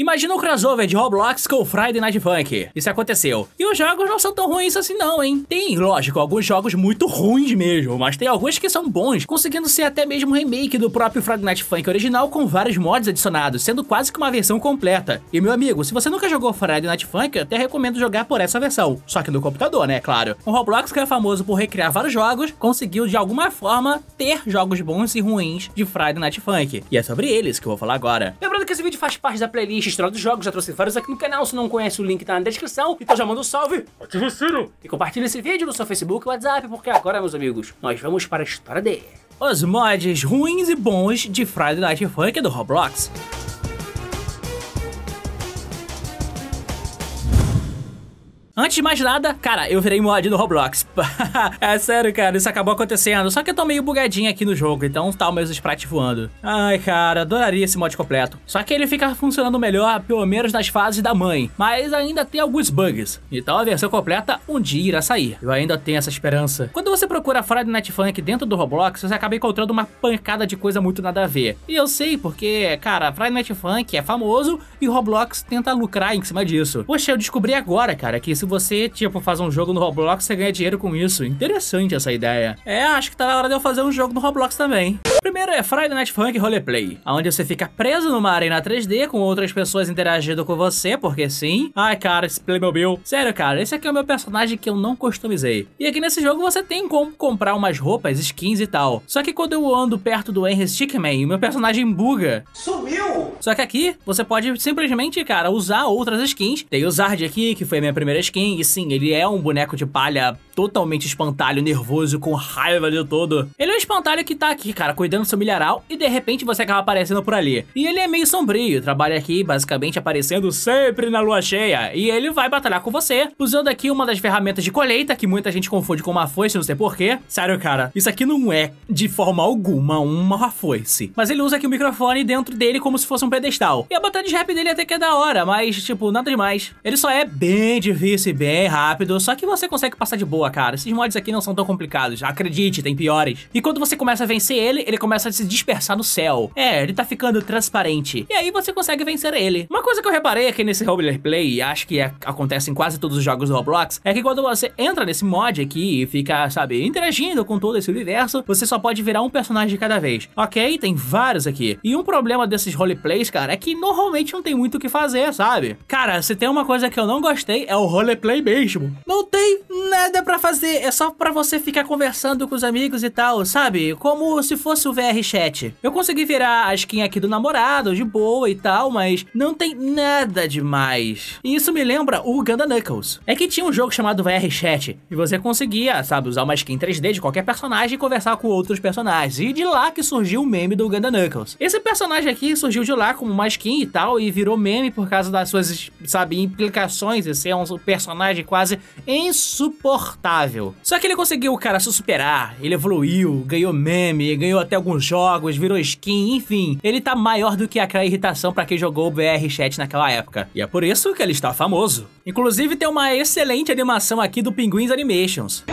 Imagina o crossover de Roblox com Friday Night Funk. Isso aconteceu. E os jogos não são tão ruins assim não, hein? Tem, lógico, alguns jogos muito ruins mesmo, mas tem alguns que são bons, conseguindo ser até mesmo um remake do próprio Friday Night Funk original com vários mods adicionados, sendo quase que uma versão completa. E meu amigo, se você nunca jogou Friday Night Funk, eu até recomendo jogar por essa versão. Só que no computador, né, claro. O Roblox, que é famoso por recriar vários jogos, conseguiu de alguma forma ter jogos bons e ruins de Friday Night Funk. E é sobre eles que eu vou falar agora. Lembrando que esse vídeo faz parte da playlist história dos jogos, já trouxe vários aqui no canal. Se não conhece, o link tá na descrição. Então já manda um salve. Ativa o sino. E compartilha esse vídeo no seu Facebook e WhatsApp, porque agora, meus amigos, nós vamos para a história de... Os mods ruins e bons de Friday Night Funk do Roblox. Antes de mais nada, cara, eu virei mod no Roblox. é sério, cara, isso acabou acontecendo. Só que eu tô meio bugadinho aqui no jogo, então tá o meu sprite voando. Ai, cara, adoraria esse mod completo. Só que ele fica funcionando melhor, pelo menos nas fases da mãe. Mas ainda tem alguns bugs. Então a versão completa um dia irá sair. Eu ainda tenho essa esperança. Quando você procura fora Night Netflix dentro do Roblox, você acaba encontrando uma pancada de coisa muito nada a ver. E eu sei porque, cara, Friday Night Funk é famoso e Roblox tenta lucrar em cima disso. Poxa, eu descobri agora, cara, que esse você, tipo, faz um jogo no Roblox, você ganha dinheiro com isso. Interessante essa ideia. É, acho que tá na hora de eu fazer um jogo no Roblox também. Primeiro é Friday Night Funk Roleplay, onde você fica preso numa arena 3D com outras pessoas interagindo com você, porque sim. Ai, cara, esse Playmobil. Sério, cara, esse aqui é o meu personagem que eu não customizei. E aqui nesse jogo você tem como comprar umas roupas, skins e tal. Só que quando eu ando perto do Henry Stickman, o meu personagem buga. Sumiu! Só que aqui você pode simplesmente, cara, usar outras skins. Tem o Zard aqui, que foi a minha primeira skin, e sim, ele é um boneco de palha totalmente espantalho, nervoso, com raiva de todo. Ele é espantalho que tá aqui, cara, cuidando do seu milharal e de repente você acaba aparecendo por ali. E ele é meio sombrio, trabalha aqui basicamente aparecendo sempre na lua cheia. E ele vai batalhar com você, usando aqui uma das ferramentas de colheita que muita gente confunde com uma foice, não sei porquê. Sério, cara, isso aqui não é de forma alguma uma foice. Mas ele usa aqui o microfone dentro dele como se fosse um pedestal. E a batalha de rap dele até que é da hora, mas tipo, nada demais. Ele só é bem difícil e bem rápido, só que você consegue passar de boa, cara. Esses mods aqui não são tão complicados, acredite, tem piores. E quando quando você começa a vencer ele, ele começa a se dispersar no céu. É, ele tá ficando transparente. E aí você consegue vencer ele. Uma coisa que eu reparei aqui nesse roleplay, e acho que é, acontece em quase todos os jogos do Roblox, é que quando você entra nesse mod aqui e fica, sabe, interagindo com todo esse universo, você só pode virar um personagem de cada vez. Ok? Tem vários aqui. E um problema desses roleplays, cara, é que normalmente não tem muito o que fazer, sabe? Cara, se tem uma coisa que eu não gostei, é o roleplay mesmo. Não tem nada para fazer, é só para você ficar conversando com os amigos e tal, sabe? sabe? Como se fosse o VR Chat. Eu consegui virar a skin aqui do namorado, de boa e tal, mas não tem nada demais. E isso me lembra o Ganda Knuckles. É que tinha um jogo chamado VR Chat, e você conseguia, sabe, usar uma skin 3D de qualquer personagem e conversar com outros personagens. E de lá que surgiu o meme do Ganda Knuckles. Esse personagem aqui surgiu de lá como uma skin e tal, e virou meme por causa das suas, sabe, implicações e ser é um personagem quase insuportável. Só que ele conseguiu, cara, se superar, ele evoluiu, ganhou ganhou meme, ganhou até alguns jogos, virou skin, enfim. Ele tá maior do que aquela irritação para quem jogou o BR Chat naquela época. E é por isso que ele está famoso. Inclusive tem uma excelente animação aqui do Pinguins Animations.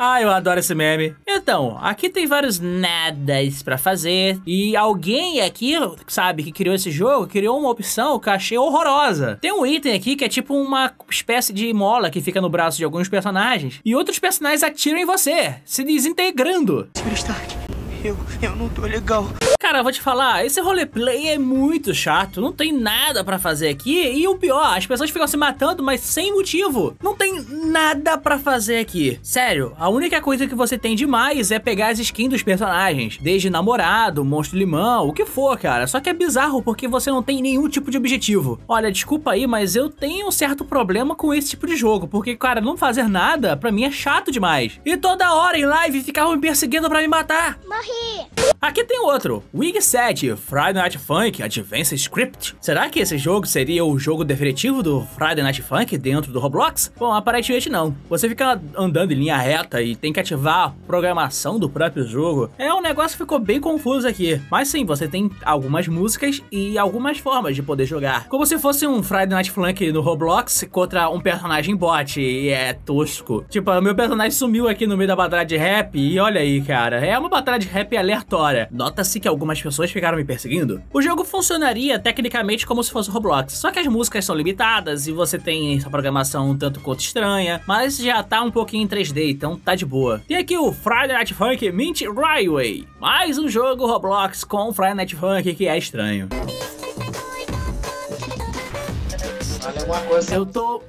Ah, eu adoro esse meme. Então, aqui tem vários nadas para fazer. E alguém aqui, sabe, que criou esse jogo, criou uma opção que eu achei horrorosa. Tem um item aqui que é tipo uma espécie de mola que fica no braço de alguns personagens. E outros personagens atiram em você, se desintegrando. Senhor Stark, eu, eu não tô legal. Cara, vou te falar, esse roleplay é muito chato, não tem nada para fazer aqui, e o pior, as pessoas ficam se matando, mas sem motivo. Não tem nada para fazer aqui. Sério, a única coisa que você tem demais é pegar as skins dos personagens, desde namorado, monstro limão, o que for, cara. Só que é bizarro porque você não tem nenhum tipo de objetivo. Olha, desculpa aí, mas eu tenho um certo problema com esse tipo de jogo, porque, cara, não fazer nada, pra mim é chato demais. E toda hora em live ficavam me perseguindo para me matar. Morre morri! Aqui tem outro, Wig 7 Friday Night Funk Advance Script. Será que esse jogo seria o jogo definitivo do Friday Night Funk dentro do Roblox? Bom, aparentemente não. Você fica andando em linha reta e tem que ativar a programação do próprio jogo. É um negócio que ficou bem confuso aqui. Mas sim, você tem algumas músicas e algumas formas de poder jogar. Como se fosse um Friday Night Funk no Roblox contra um personagem bot e é tosco. Tipo, ah, meu personagem sumiu aqui no meio da batalha de rap e olha aí, cara. É uma batalha de rap rap aleatória. Nota-se que algumas pessoas ficaram me perseguindo. O jogo funcionaria tecnicamente como se fosse Roblox, só que as músicas são limitadas e você tem essa programação um tanto quanto estranha, mas já tá um pouquinho em 3D, então tá de boa. Tem aqui o Friday Night Funk Mint Railway, mais um jogo Roblox com Friday Night Funk que é estranho. É eu tô.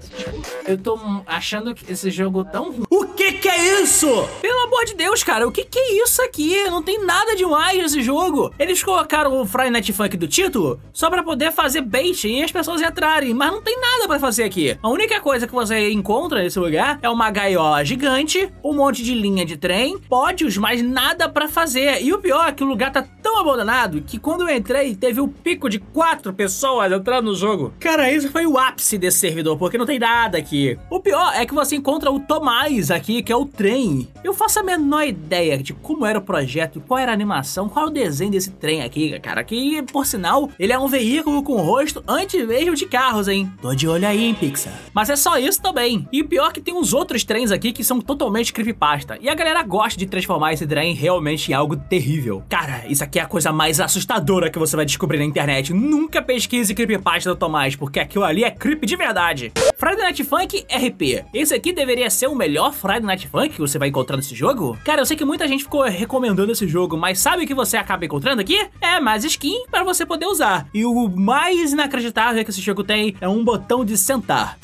Eu tô achando que esse jogo é tão. O que é isso? Pelo amor de Deus, cara, o que, que é isso aqui? Não tem nada demais nesse jogo. Eles colocaram o Friday Night Funk do título só pra poder fazer bait e as pessoas entrarem, mas não tem nada pra fazer aqui. A única coisa que você encontra nesse lugar é uma gaiola gigante, um monte de linha de trem, pódios, mas nada pra fazer. E o pior é que o lugar tá tão abandonado que quando eu entrei teve o um pico de quatro pessoas entrando no jogo. Cara, isso foi o ápice desse servidor, porque não tem nada aqui. O pior é que você encontra o Tomás aqui, que é o trem. Eu faço a menor ideia de como era o projeto, qual era a animação, qual o desenho desse trem aqui, cara. Que, por sinal, ele é um veículo com rosto antes mesmo de carros, hein? Tô de olho aí, hein, Pixar. Mas é só isso também. E pior é que tem uns outros trens aqui que são totalmente creepypasta. E a galera gosta de transformar esse trem realmente em algo terrível. Cara, isso aqui é a coisa mais assustadora que você vai descobrir na internet. Nunca pesquise creepypasta do Tomás, porque aquilo ali é creep de verdade. Friday Night Funk RP. Esse aqui deveria ser o melhor Friday Night funk que você vai encontrar nesse jogo? Cara, eu sei que muita gente ficou recomendando esse jogo, mas sabe o que você acaba encontrando aqui? É mais skin para você poder usar. E o mais inacreditável que esse jogo tem é um botão de sentar.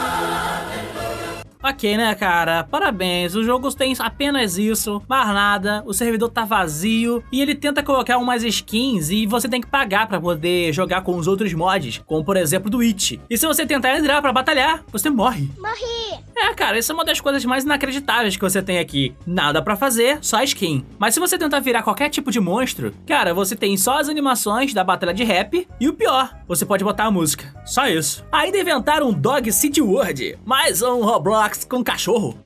Ok, né, cara? Parabéns. Os jogos têm apenas isso, mais nada. O servidor tá vazio e ele tenta colocar umas skins e você tem que pagar para poder jogar com os outros mods, como por exemplo do It. E se você tentar entrar para batalhar, você morre. Morri. É, cara, isso é uma das coisas mais inacreditáveis que você tem aqui. Nada para fazer, só skin. Mas se você tentar virar qualquer tipo de monstro, cara, você tem só as animações da batalha de rap e o pior, você pode botar a música. Só isso. Ainda inventaram um Dog City World, mais um Roblox com cachorro?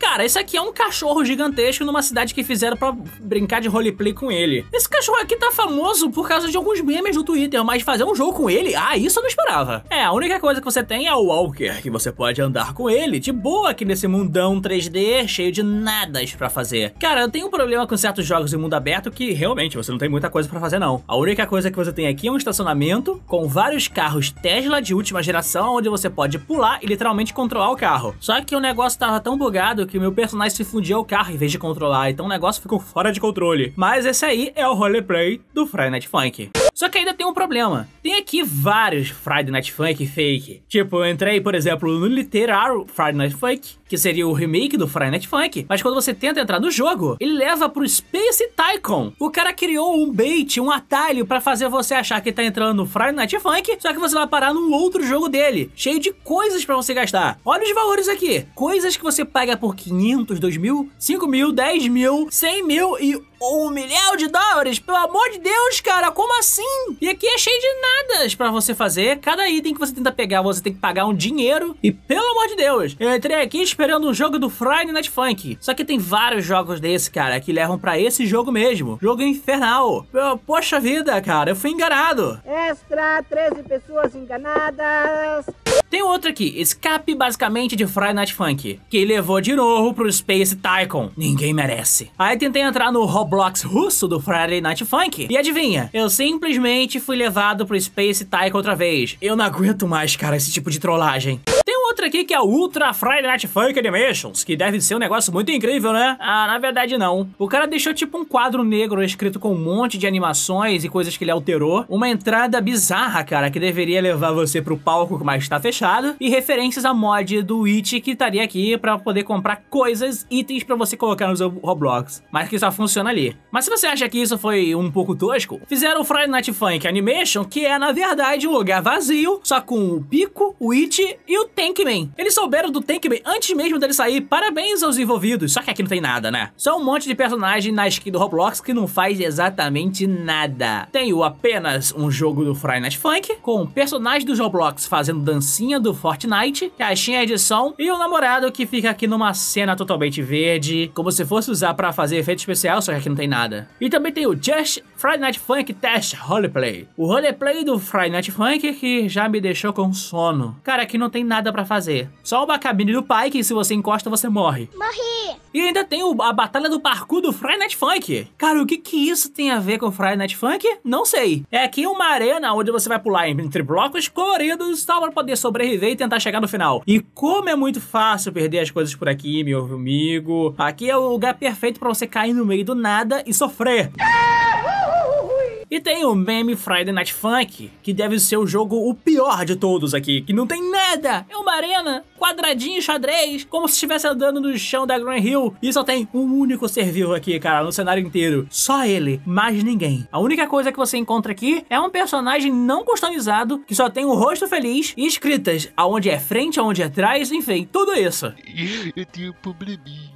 Cara, esse aqui é um cachorro gigantesco numa cidade que fizeram para brincar de roleplay com ele. Esse cachorro aqui tá famoso por causa de alguns memes no Twitter, mas fazer um jogo com ele, ah, isso eu não esperava. É, a única coisa que você tem é o Walker, que você pode andar com ele de boa aqui nesse mundão 3D cheio de nadas para fazer. Cara, eu tenho um problema com certos jogos em mundo aberto que realmente você não tem muita coisa para fazer não. A única coisa que você tem aqui é um estacionamento com vários carros Tesla de última geração onde você pode pular e literalmente controlar o carro. Só que o negócio tava tão bugado que o meu personagem se fundia ao carro em vez de controlar, então o negócio ficou fora de controle. Mas esse aí é o roleplay do Friday Night Funk. Só que ainda tem um problema. Tem aqui vários Friday Night Funk fake. Tipo, eu entrei, por exemplo, no literal Friday Night Funk, que seria o remake do Friday Night Funk, mas quando você tenta entrar no jogo, ele leva pro Space Tycoon. O cara criou um bait, um atalho para fazer você achar que tá entrando no Friday Night Funk, só que você vai parar num outro jogo dele, cheio de coisas para você gastar. Olha os valores aqui. Coisas que você paga por 500, 2 mil, 5 mil, 10 mil, 100 mil e ou um milhão de dólares? Pelo amor de Deus, cara, como assim? E aqui é cheio de nadas para você fazer. Cada item que você tenta pegar, você tem que pagar um dinheiro. E pelo amor de Deus, eu entrei aqui esperando um jogo do Friday Night Funk. Só que tem vários jogos desse, cara, que levam para esse jogo mesmo. Jogo infernal. Poxa vida, cara, eu fui enganado. Extra, 13 pessoas enganadas. Tem outro aqui, escape basicamente de Friday Night Funk, que levou de novo pro Space Tycoon. Ninguém merece. Aí tentei entrar no Roblox russo do Friday Night Funk, e adivinha? Eu simplesmente fui levado pro Space Tycoon outra vez. Eu não aguento mais, cara, esse tipo de trollagem. Tem outra aqui que é o Ultra Friday Night Funk Animations, que deve ser um negócio muito incrível, né? Ah, na verdade não. O cara deixou tipo um quadro negro escrito com um monte de animações e coisas que ele alterou. Uma entrada bizarra, cara, que deveria levar você pro palco que mais tá fechado e referências à mod do Witch que estaria aqui para poder comprar coisas, itens para você colocar no seu Roblox, mas que só funciona ali. Mas se você acha que isso foi um pouco tosco, fizeram o Friday Night Funk Animation, que é na verdade um lugar vazio, só com o Pico, o Witch e o Tankman. Eles souberam do Tankman antes mesmo dele sair, parabéns aos envolvidos, só que aqui não tem nada, né? Só um monte de personagem na skin do Roblox que não faz exatamente nada. Tenho apenas um jogo do Friday Night Funk, com personagens dos Roblox fazendo dancinha do Fortnite, caixinha de som e o namorado que fica aqui numa cena totalmente verde, como se fosse usar para fazer efeito especial, só que aqui não tem nada. E também tem o Just Friday Night Funk Test Roleplay. O roleplay do Friday Night Funk é que já me deixou com sono. Cara, aqui não tem nada para fazer. Só uma cabine do pai que se você encosta você morre. Morri! E ainda tem o, a batalha do parkour do Friday Night Funk. Cara, o que que isso tem a ver com o Friday Night Funk? Não sei. É aqui uma arena onde você vai pular entre blocos coloridos tal para poder sobreviver e tentar chegar no final. E como é muito fácil perder as coisas por aqui, meu amigo, aqui é o lugar perfeito para você cair no meio do nada e sofrer. Ah! E tem o meme Friday Night Funk, que deve ser o jogo o pior de todos aqui, que não tem nada, é uma arena, quadradinho, xadrez, como se estivesse andando no chão da Grand Hill, e só tem um único ser vivo aqui, cara, no cenário inteiro. Só ele, mais ninguém. A única coisa que você encontra aqui é um personagem não customizado, que só tem o um rosto feliz e escritas aonde é frente, aonde é trás, enfim, tudo isso. Eu tenho um probleminha.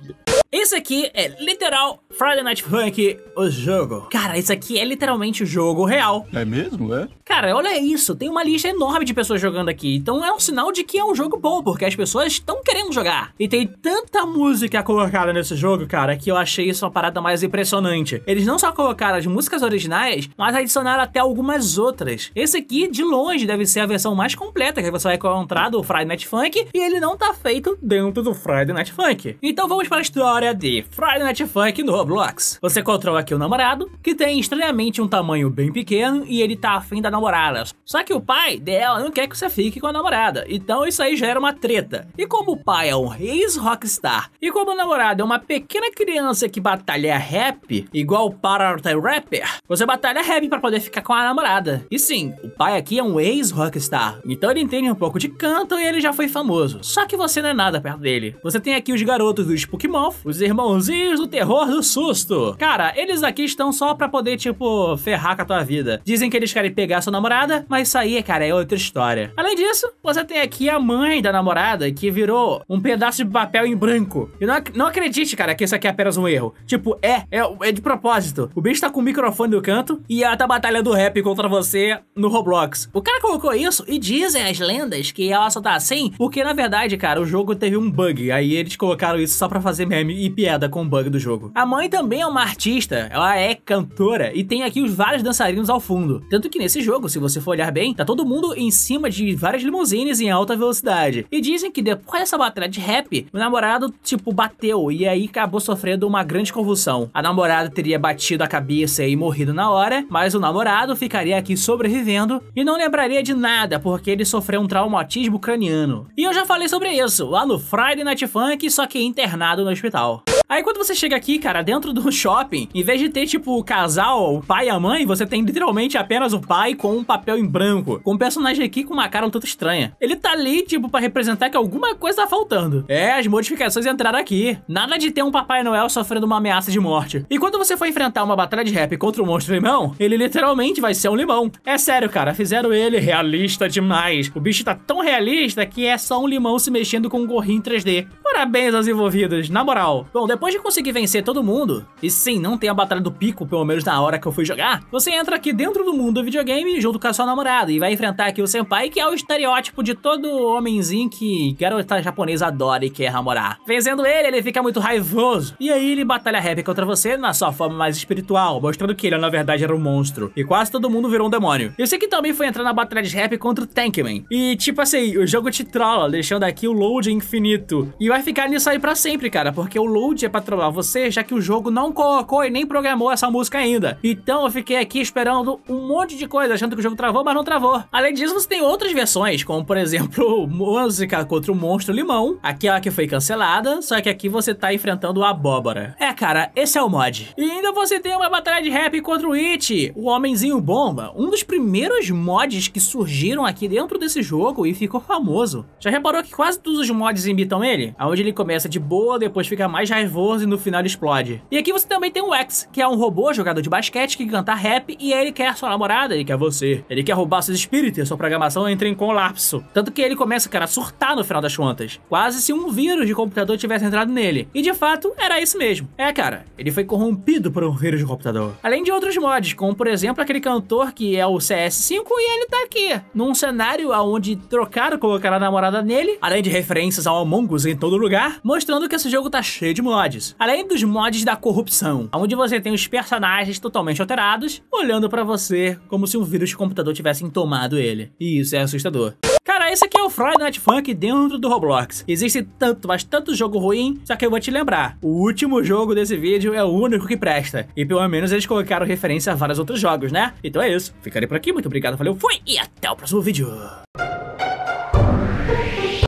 Esse aqui é literal Friday Night Funk, o jogo. Cara, isso aqui é literalmente jogo real. É mesmo? É? Cara, olha isso. Tem uma lista enorme de pessoas jogando aqui. Então é um sinal de que é um jogo bom, porque as pessoas estão querendo jogar. E tem tanta música colocada nesse jogo, cara, que eu achei isso uma parada mais impressionante. Eles não só colocaram as músicas originais, mas adicionaram até algumas outras. Esse aqui, de longe, deve ser a versão mais completa que você vai encontrar do Friday Night Funk. E ele não tá feito dentro do Friday Night Funk. Então vamos para a história de Friday Night Funk no Roblox. Você controla aqui o namorado, que tem estranhamente um tamanho tamanho bem pequeno e ele tá afim da namorada. Só que o pai dela não quer que você fique com a namorada, então isso aí gera uma treta. E como o pai é um ex-rockstar e como a namorada é uma pequena criança que batalha rap, igual para o rapper, você batalha rap para poder ficar com a namorada. E sim, o pai aqui é um ex-rockstar, então ele entende um pouco de canto e ele já foi famoso. Só que você não é nada perto dele. Você tem aqui os garotos dos Pokémon, os irmãozinhos do terror do susto. Cara, eles aqui estão só pra poder, tipo, ferrar ferrar com a tua vida. Dizem que eles querem pegar sua namorada, mas isso aí, cara, é outra história. Além disso, você tem aqui a mãe da namorada que virou um pedaço de papel em branco. E não, não acredite, cara, que isso aqui é apenas um erro. Tipo, é, é, é de propósito. O bicho tá com o microfone no canto e ela tá batalhando rap contra você no Roblox. O cara colocou isso e dizem as lendas que ela só tá assim porque, na verdade, cara, o jogo teve um bug. Aí eles colocaram isso só pra fazer meme e piada com o bug do jogo. A mãe também é uma artista, ela é cantora e tem aqui os vários vários dançarinos ao fundo. Tanto que nesse jogo, se você for olhar bem, tá todo mundo em cima de várias limusines em alta velocidade. E dizem que depois dessa batalha de rap, o namorado, tipo, bateu e aí acabou sofrendo uma grande convulsão. A namorada teria batido a cabeça e morrido na hora, mas o namorado ficaria aqui sobrevivendo e não lembraria de nada porque ele sofreu um traumatismo craniano. E eu já falei sobre isso lá no Friday Night Funk, só que internado no hospital. Aí quando você chega aqui, cara, dentro do shopping, em vez de ter, tipo, o casal, o pai e a mãe, você tem literalmente apenas o pai com um papel em branco. Com um personagem aqui com uma cara um tanto estranha. Ele tá ali, tipo, pra representar que alguma coisa tá faltando. É, as modificações entraram aqui. Nada de ter um Papai Noel sofrendo uma ameaça de morte. E quando você for enfrentar uma batalha de rap contra o um monstro limão, ele literalmente vai ser um limão. É sério, cara, fizeram ele realista demais. O bicho tá tão realista que é só um limão se mexendo com um gorrinho 3D. Parabéns aos envolvidos, na moral. Bom, depois de conseguir vencer todo mundo, e sim, não tem a Batalha do Pico, pelo menos na hora que eu fui jogar, você entra aqui dentro do mundo do videogame junto com a sua namorada e vai enfrentar aqui o Senpai, que é o estereótipo de todo homenzinho que garota japonesa adora e quer namorar. Vencendo ele, ele fica muito raivoso, e aí ele batalha rap contra você na sua forma mais espiritual, mostrando que ele na verdade era um monstro, e quase todo mundo virou um demônio. Eu sei que também foi entrar na batalha de rap contra o Tankman, e tipo assim, o jogo te trola, deixando aqui o load infinito, e vai ficar nisso aí pra sempre, cara, porque o load justamente é pra trollar você, já que o jogo não colocou e nem programou essa música ainda. Então eu fiquei aqui esperando um monte de coisa, achando que o jogo travou, mas não travou. Além disso, você tem outras versões, como por exemplo, música contra o monstro limão, aquela que foi cancelada, só que aqui você tá enfrentando a abóbora. É, cara, esse é o mod. E ainda você tem uma batalha de rap contra o It, o Homenzinho Bomba, um dos primeiros mods que surgiram aqui dentro desse jogo e ficou famoso. Já reparou que quase todos os mods imitam ele? Aonde ele começa de boa, depois fica mais raivoso nervoso e no final explode. E aqui você também tem o X, que é um robô jogador de basquete que canta rap e ele quer sua namorada, ele quer você. Ele quer roubar seus espíritos e a sua programação entra em colapso. Tanto que ele começa, cara, a surtar no final das contas. Quase se um vírus de computador tivesse entrado nele. E de fato, era isso mesmo. É, cara, ele foi corrompido por um vírus de computador. Além de outros mods, como por exemplo aquele cantor que é o CS5 e ele tá aqui, num cenário onde trocaram colocar a namorada nele, além de referências ao Among Us em todo lugar, mostrando que esse jogo tá cheio de mods mods, além dos mods da corrupção, onde você tem os personagens totalmente alterados, olhando para você como se um vírus de computador tivesse tomado ele. E isso é assustador. Cara, esse aqui é o Friday Night Funk dentro do Roblox. Existe tanto, mas tanto jogo ruim, só que eu vou te lembrar, o último jogo desse vídeo é o único que presta. E pelo menos eles colocaram referência a vários outros jogos, né? Então é isso. Ficarei por aqui, muito obrigado, valeu, fui e até o próximo vídeo.